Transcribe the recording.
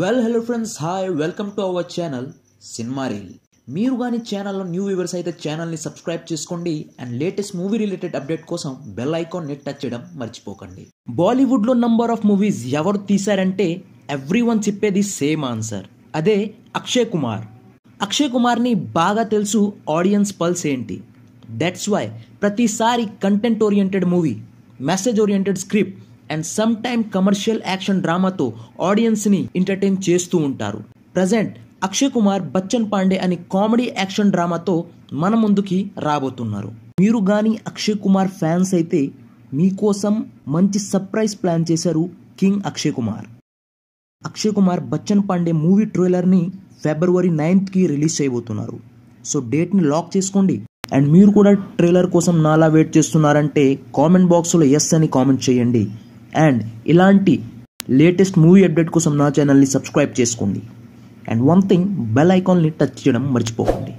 well hello friends hi welcome to our channel cinema reel మీరు కానీ ఛానల్లో new viewers అయితే ఛానల్ని సబ్స్క్రైబ్ చేసుకోండి and latest movie related update కోసం బెల్ ఐకాన్ నెట్ టచ్ చేయడం మర్చిపోకండి బాలీవుడ్లో నంబర్ ఆఫ్ మూవీస్ ఎవరు తీశారంటే ఎవ్రీ వన్ చెప్పేది సేమ్ ఆన్సర్ అదే అక్షయ్ కుమార్ అక్షయ్ కుమార్ని బాగా తెలుసు ఆడియన్స్ పల్స్ ఏంటి దట్స్ వై ప్రతిసారి content oriented movie message oriented script and some time commercial action డ్రామాతో ఆడియన్స్ని ఎంటర్టైన్ చేస్తూ ఉంటారు ప్రజెంట్ అక్షయ్ కుమార్ బచ్చన్ పాండే అని కామెడీ యాక్షన్ డ్రామాతో మన ముందుకి రాబోతున్నారు మీరు కానీ అక్షయ్ కుమార్ ఫ్యాన్స్ అయితే మీకోసం మంచి సర్ప్రైజ్ ప్లాన్ చేశారు కింగ్ అక్షయ్ కుమార్ అక్షయ్ కుమార్ బచ్చన్ పాండే మూవీ ట్రైలర్ని ఫిబ్రవరి నైన్త్కి రిలీజ్ చేయబోతున్నారు సో డేట్ని లాక్ చేసుకోండి అండ్ మీరు కూడా ట్రైలర్ కోసం నాలా వెయిట్ చేస్తున్నారంటే కామెంట్ బాక్స్లో ఎస్ అని కామెంట్ చేయండి అండ్ ఇలాంటి లేటెస్ట్ మూవీ అప్డేట్ కోసం నా ఛానల్ని సబ్స్క్రైబ్ చేసుకోండి అండ్ వన్ థింగ్ బెల్ ఐకాన్ని టచ్ చేయడం మర్చిపోకండి